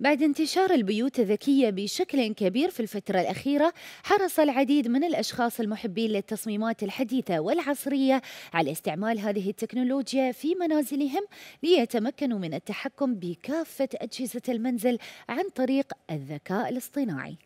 بعد انتشار البيوت الذكية بشكل كبير في الفترة الأخيرة، حرص العديد من الأشخاص المحبين للتصميمات الحديثة والعصرية على استعمال هذه التكنولوجيا في منازلهم ليتمكنوا من التحكم بكافة أجهزة المنزل عن طريق الذكاء الاصطناعي.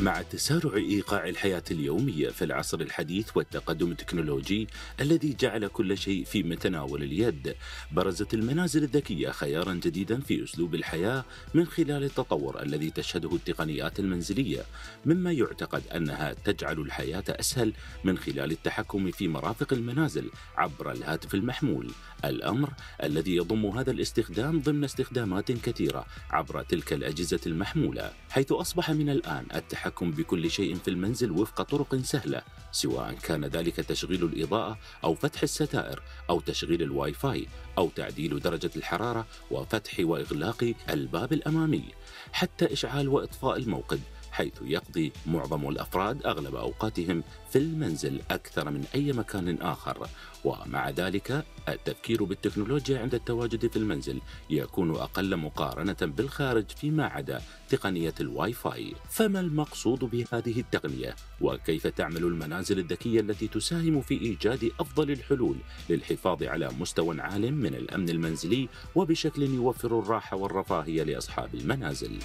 مع تسارع ايقاع الحياه اليوميه في العصر الحديث والتقدم التكنولوجي الذي جعل كل شيء في متناول اليد برزت المنازل الذكيه خيارا جديدا في اسلوب الحياه من خلال التطور الذي تشهده التقنيات المنزليه مما يعتقد انها تجعل الحياه اسهل من خلال التحكم في مرافق المنازل عبر الهاتف المحمول الامر الذي يضم هذا الاستخدام ضمن استخدامات كثيره عبر تلك الاجهزه المحموله حيث اصبح من الان التحكم التحكم بكل شيء في المنزل وفق طرق سهلة سواء كان ذلك تشغيل الإضاءة أو فتح الستائر أو تشغيل الواي فاي أو تعديل درجة الحرارة وفتح وإغلاق الباب الأمامي حتى إشعال وإطفاء الموقد حيث يقضي معظم الافراد اغلب اوقاتهم في المنزل اكثر من اي مكان اخر ومع ذلك التفكير بالتكنولوجيا عند التواجد في المنزل يكون اقل مقارنه بالخارج فيما عدا تقنيه الواي فاي فما المقصود بهذه التقنيه وكيف تعمل المنازل الذكيه التي تساهم في ايجاد افضل الحلول للحفاظ على مستوى عال من الامن المنزلي وبشكل يوفر الراحه والرفاهيه لاصحاب المنازل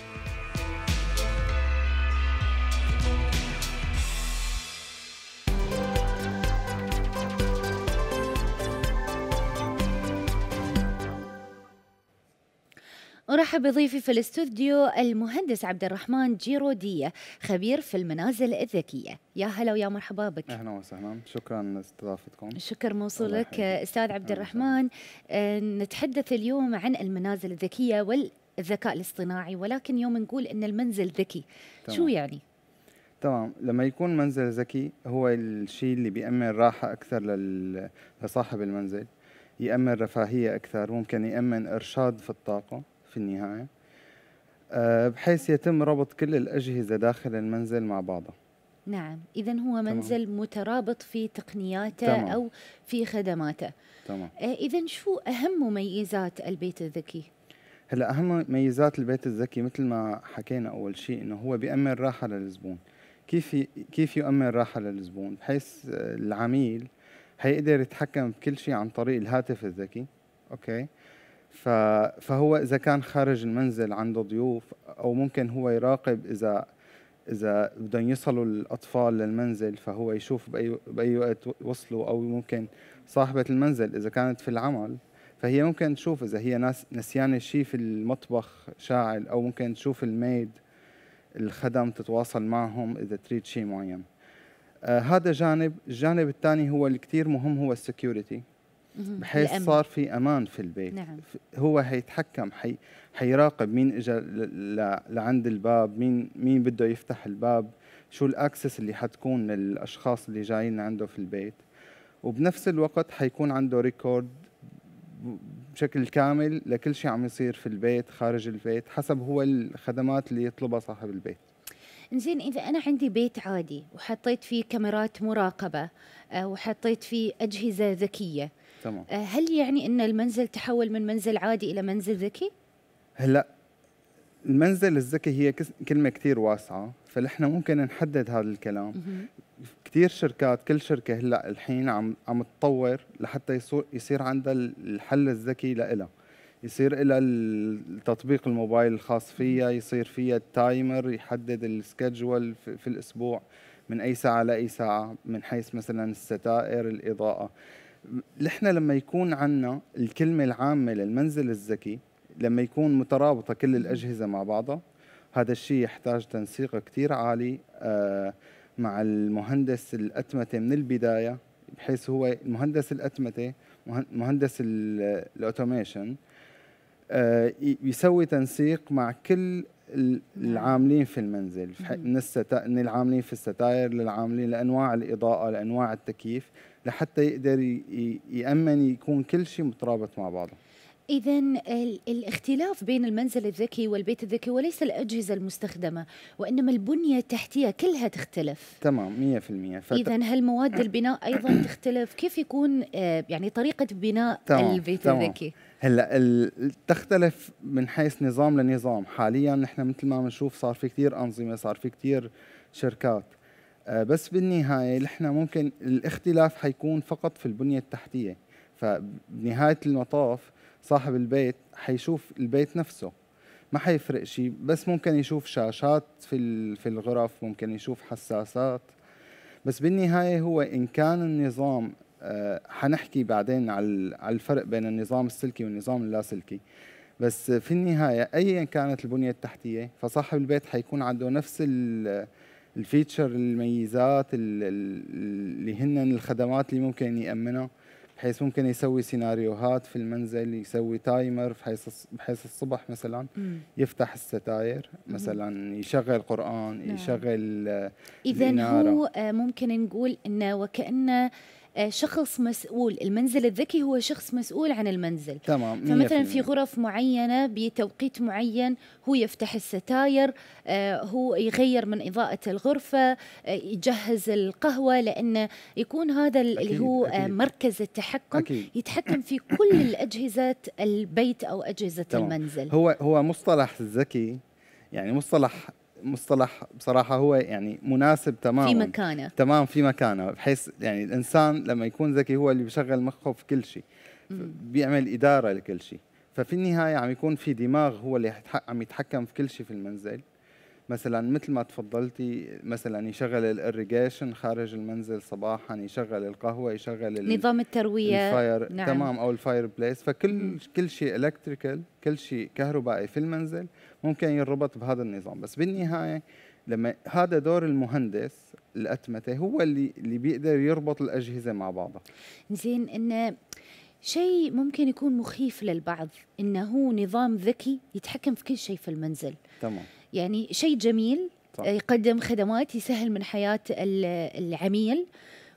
ارحب بضيفي في الاستوديو المهندس عبد الرحمن جيروديه خبير في المنازل الذكيه يا هلا ويا مرحبا بك اهلا وسهلا شكرا لاستضافتكم شكر موصول لك استاذ عبد الرحمن آه، نتحدث اليوم عن المنازل الذكيه والذكاء الاصطناعي ولكن يوم نقول ان المنزل ذكي تمام. شو يعني تمام لما يكون منزل ذكي هو الشيء اللي بيأمن راحة أكثر لصاحب المنزل يأمن رفاهية أكثر ممكن يأمن إرشاد في الطاقة في النهاية آه، بحيث يتم ربط كل الأجهزة داخل المنزل مع بعضها نعم إذا هو منزل تمام. مترابط في تقنياته تمام. أو في خدماته تمام آه، إذا شو أهم مميزات البيت الذكي؟ هلا أهم مميزات البيت الذكي مثل ما حكينا أول شيء إنه هو بيأمن راحة للزبون كيف كيف يؤمن راحة للزبون بحيث العميل حيقدر يتحكم بكل شيء عن طريق الهاتف الذكي أوكي فهو اذا كان خارج المنزل عنده ضيوف او ممكن هو يراقب اذا اذا بدهم يصلوا الاطفال للمنزل فهو يشوف باي باي وقت وصلوا او ممكن صاحبه المنزل اذا كانت في العمل فهي ممكن تشوف اذا هي ناس نسيانه شيء في المطبخ شاعل او ممكن تشوف الميد الخدم تتواصل معهم اذا تريد شيء معين آه هذا جانب الجانب الثاني هو اللي كثير مهم هو السكيورتي بحيث الأمن. صار في امان في البيت نعم. هو حيتحكم حي حيراقب مين اجى لعند الباب مين مين بده يفتح الباب شو الاكسس اللي حتكون للاشخاص اللي جايين عنده في البيت وبنفس الوقت حيكون عنده ريكورد بشكل كامل لكل شيء عم يصير في البيت خارج البيت حسب هو الخدمات اللي يطلبها صاحب البيت زين اذا انا عندي بيت عادي وحطيت فيه كاميرات مراقبه آه، وحطيت فيه اجهزه ذكيه تمام آه، هل يعني ان المنزل تحول من منزل عادي الى منزل ذكي؟ هلا المنزل الذكي هي كلمه كثير واسعه فنحن ممكن نحدد هذا الكلام كثير شركات كل شركه هلا الحين عم عم تطور لحتى يصير عندها الحل الذكي لها يصير لها التطبيق الموبايل الخاص فيها يصير فيها التايمر يحدد السكجول في الاسبوع من اي ساعه لاي ساعه من حيث مثلا الستائر الاضاءه نحن لما يكون عندنا الكلمة العامة للمنزل الذكي لما يكون مترابطة كل الأجهزة مع بعضها هذا الشيء يحتاج تنسيق كتير عالي آه، مع المهندس الأتمتة من البداية بحيث هو المهندس الأتمتة مهندس الأوتوميشن آه، يسوي تنسيق مع كل العاملين في المنزل من, من العاملين في الستائر للعاملين لانواع الاضاءه لانواع التكييف لحتى يقدر يامن يكون كل شيء مترابط مع بعضه إذا الاختلاف بين المنزل الذكي والبيت الذكي وليس الأجهزة المستخدمة وإنما البنية التحتية كلها تختلف تمام 100% فت... إذا هل مواد البناء أيضا تختلف كيف يكون آه، يعني طريقة بناء تمام. البيت تمام. الذكي هلا تختلف من حيث نظام لنظام حاليا نحن مثل ما بنشوف صار في كثير أنظمة صار في كثير شركات آه، بس بالنهايه نحن ممكن الاختلاف حيكون فقط في البنيه التحتيه فبنهايه المطاف صاحب البيت حيشوف البيت نفسه ما حيفرق شيء بس ممكن يشوف شاشات في في الغرف ممكن يشوف حساسات بس بالنهايه هو ان كان النظام آه، حنحكي بعدين على الفرق بين النظام السلكي والنظام اللاسلكي بس في النهايه ايا كانت البنيه التحتيه فصاحب البيت حيكون عنده نفس الفيتشر الميزات اللي هن الخدمات اللي ممكن يامنها بحيث ممكن يسوي سيناريوهات في المنزل يسوي تايمر بحيث بحيث الصبح مثلا يفتح الستاير مثلا يشغل قران نعم. يشغل آه، اذا هو آه، ممكن نقول انه وكانه آه، شخص مسؤول المنزل الذكي هو شخص مسؤول عن المنزل تمام فمثلا في غرف معينة بتوقيت معين هو يفتح الستاير آه، هو يغير من إضاءة الغرفة آه، يجهز القهوة لأنه يكون هذا اللي هو مركز التحكم أكيد يتحكم في كل الأجهزة البيت أو أجهزة تمام المنزل هو هو مصطلح ذكي يعني مصطلح مصطلح بصراحة هو يعني مناسب تماما في مكانه تمام في مكانه بحيث يعني الإنسان لما يكون ذكي هو اللي بيشغل مخه في كل شيء بيعمل إدارة لكل شيء ففي النهاية عم يكون في دماغ هو اللي عم يتحكم في كل شيء في المنزل مثلا مثل ما تفضلتي مثلا يشغل الاريجيشن خارج المنزل صباحا يشغل القهوه يشغل نظام الترويه الفاير نعم. تمام او الفاير بليس فكل م. كل شيء الكتريكال كل شيء كهربائي في المنزل ممكن ينربط بهذا النظام بس بالنهايه لما هذا دور المهندس الاتمته هو اللي اللي بيقدر يربط الاجهزه مع بعضها زين إن شيء ممكن يكون مخيف للبعض انه هو نظام ذكي يتحكم في كل شيء في المنزل تمام يعني شيء جميل صح. آه، يقدم خدمات يسهل من حياة العميل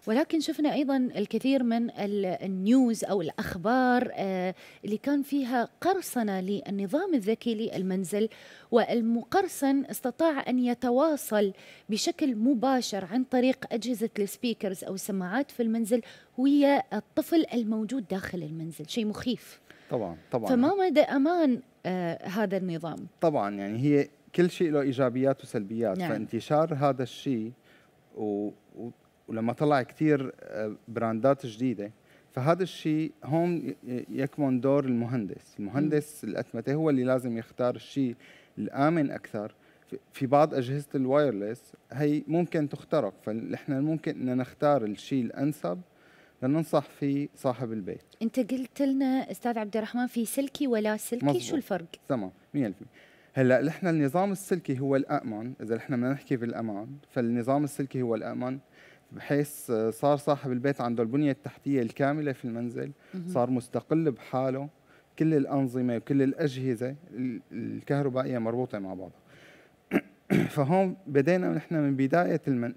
ولكن شفنا ايضا الكثير من النيوز او الاخبار آه، اللي كان فيها قرصنه للنظام الذكي للمنزل والمقرصن استطاع ان يتواصل بشكل مباشر عن طريق اجهزه السبيكرز او السماعات في المنزل ويا الطفل الموجود داخل المنزل شيء مخيف طبعا طبعا فما مدى امان آه، هذا النظام طبعا يعني هي كل شيء له ايجابيات وسلبيات نعم. فانتشار هذا الشيء و... و... ولما طلع كثير آه، براندات جديده فهذا الشيء هون يكمن دور المهندس المهندس الاتمته هو اللي لازم يختار الشيء الامن اكثر في بعض اجهزه الوايرلس هي ممكن تخترق فنحن ممكن ان نختار الشيء الانسب لننصح فيه صاحب البيت انت قلت لنا استاذ عبد الرحمن في سلكي ولا سلكي مزبوط. شو الفرق تمام 100% هلا نحن النظام السلكي هو الامن اذا نحن بدنا نحكي بالامان فالنظام السلكي هو الامن بحيث صار صاحب البيت عنده البنيه التحتيه الكامله في المنزل صار مستقل بحاله كل الانظمه وكل الاجهزه الكهربائيه مربوطه مع بعضها فهون بدينا نحن من بدايه المن...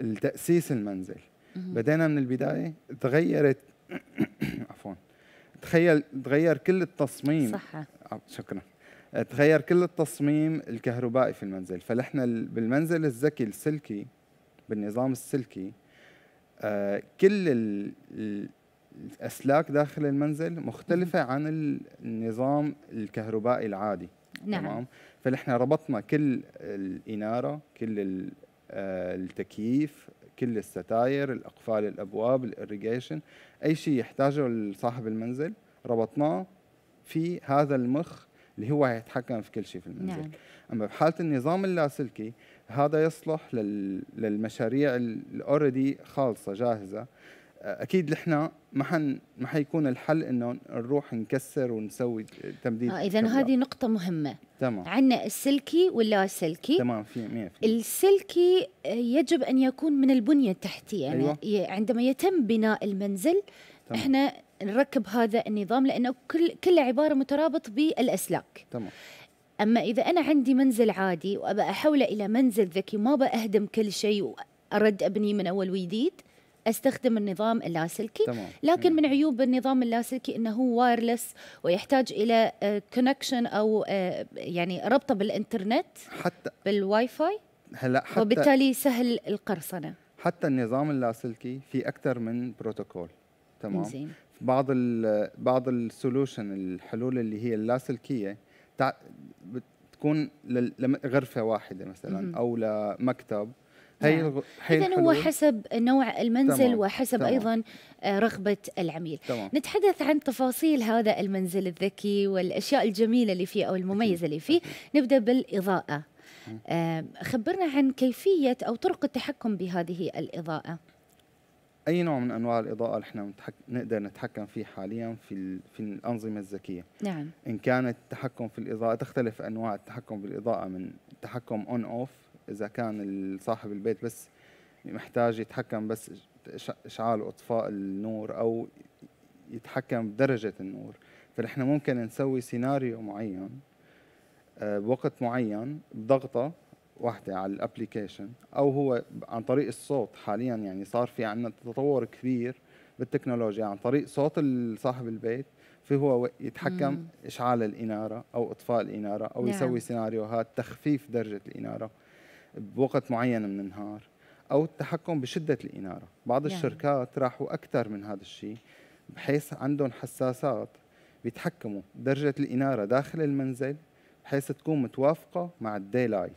التاسيس المنزل بدينا من البدايه تغيرت عفوا تخيل تغير كل التصميم صح شكرا تغير كل التصميم الكهربائي في المنزل فنحن بالمنزل الذكي السلكي بالنظام السلكي آه، كل الاسلاك داخل المنزل مختلفه عن النظام الكهربائي العادي نعم تمام فنحن ربطنا كل الاناره كل آه، التكييف كل الستاير الاقفال الابواب الاريجيشن اي شيء يحتاجه صاحب المنزل ربطناه في هذا المخ اللي هو يتحكم في كل شيء في المنزل نعم. اما بحاله النظام اللاسلكي هذا يصلح لل... للمشاريع الاوريدي خالصه جاهزه اكيد نحن ما حن ما حيكون الحل انه نروح نكسر ونسوي تمديد آه اذا هذه نقطه مهمه تمام عندنا السلكي واللاسلكي تمام في 100% السلكي آه، يجب ان يكون من البنيه التحتيه يعني أيوة. عندما يتم بناء المنزل تمام. احنا نركب هذا النظام لانه كل كله عباره مترابط بالاسلاك تمام اما اذا انا عندي منزل عادي وابى احوله الى منزل ذكي ما بأهدم كل شيء وارد ابنيه من اول وجديد استخدم النظام اللاسلكي تمام. لكن نعم. من عيوب النظام اللاسلكي انه هو وايرلس ويحتاج الى كونكشن آه، او آه، يعني ربطه بالانترنت حتى بالواي فاي هلا حتى وبالتالي سهل القرصنه حتى النظام اللاسلكي في اكثر من بروتوكول تمام زين. بعض الـ بعض السولوشن الحلول اللي هي اللاسلكيه بتكون لغرفه واحده مثلا او لمكتب نعم. هي اذا هو حسب نوع المنزل تمام. وحسب تمام. ايضا آه، رغبه العميل تمام. نتحدث عن تفاصيل هذا المنزل الذكي والاشياء الجميله اللي فيه او المميزه اللي فيه نبدا بالاضاءه آه، خبرنا عن كيفيه او طرق التحكم بهذه الاضاءه اي نوع من انواع الاضاءه اللي احنا متحك... نقدر نتحكم فيه حاليا في ال... في الانظمه الذكيه نعم ان كان التحكم في الاضاءه تختلف انواع التحكم بالاضاءه من تحكم اون اوف اذا كان صاحب البيت بس محتاج يتحكم بس اشعال واطفاء النور او يتحكم بدرجه النور فنحن ممكن نسوي سيناريو معين آه، بوقت معين بضغطه واحدة على الابلكيشن او هو عن طريق الصوت حاليا يعني صار في عندنا تطور كبير بالتكنولوجيا عن طريق صوت صاحب البيت في هو يتحكم مم. اشعال الاناره او اطفاء الاناره او نعم. يسوي سيناريوهات تخفيف درجه الاناره بوقت معين من النهار او التحكم بشده الاناره بعض نعم. الشركات راحوا اكثر من هذا الشيء بحيث عندهم حساسات بيتحكموا درجه الاناره داخل المنزل بحيث تكون متوافقه مع الديلايت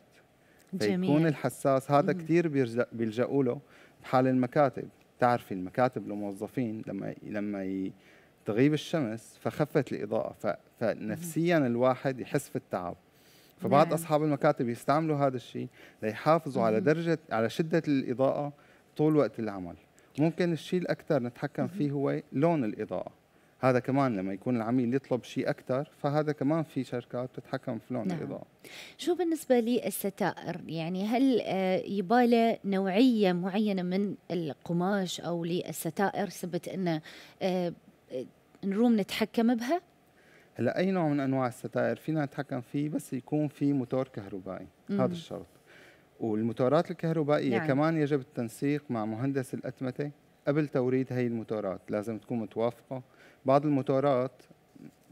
جميل. فيكون الحساس هذا كثير بيلجأوا له بحال المكاتب تعرفي المكاتب الموظفين لما لما تغيب الشمس فخفت الإضاءة فنفسيا الواحد يحس في التعب فبعض نعم. أصحاب المكاتب يستعملوا هذا الشيء ليحافظوا مم. على درجة على شدة الإضاءة طول وقت العمل ممكن الشيء الأكثر نتحكم فيه هو لون الإضاءة هذا كمان لما يكون العميل يطلب شيء اكثر فهذا كمان في شركات بتتحكم في لون نعم. الاضاءه شو بالنسبه للستائر يعني هل آه، يباله نوعيه معينه من القماش او للستائر سبت ان آه، نروم نتحكم بها هلا اي نوع من انواع الستائر فينا نتحكم فيه بس يكون في موتور كهربائي هذا الشرط والموتورات الكهربائيه نعم. كمان يجب التنسيق مع مهندس الاتمته قبل توريد هي المطارات لازم تكون متوافقة بعض المطارات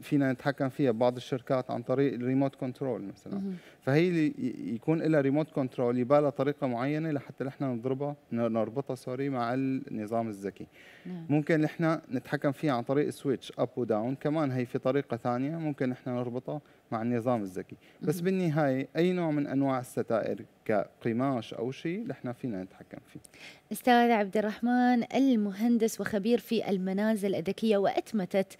فينا نتحكم فيها بعض الشركات عن طريق الريموت كنترول مثلا مم. فهي اللي يكون لها ريموت كنترول يبقى لها طريقه معينه لحتى نحن نضربها نربطها سوري مع النظام الذكي نعم. ممكن نحن نتحكم فيها عن طريق سويتش اب وداون كمان هي في طريقه ثانيه ممكن نحن نربطها مع النظام الذكي بس مم. بالنهايه اي نوع من انواع الستائر كقماش او شيء نحن فينا نتحكم فيه استاذ عبد الرحمن المهندس وخبير في المنازل الذكيه واتمتت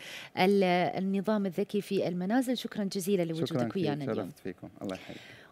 النظام النظام الذكي في المنازل شكرا جزيلا لوجودك ويانا اليوم شكرا فيكم الله يحييك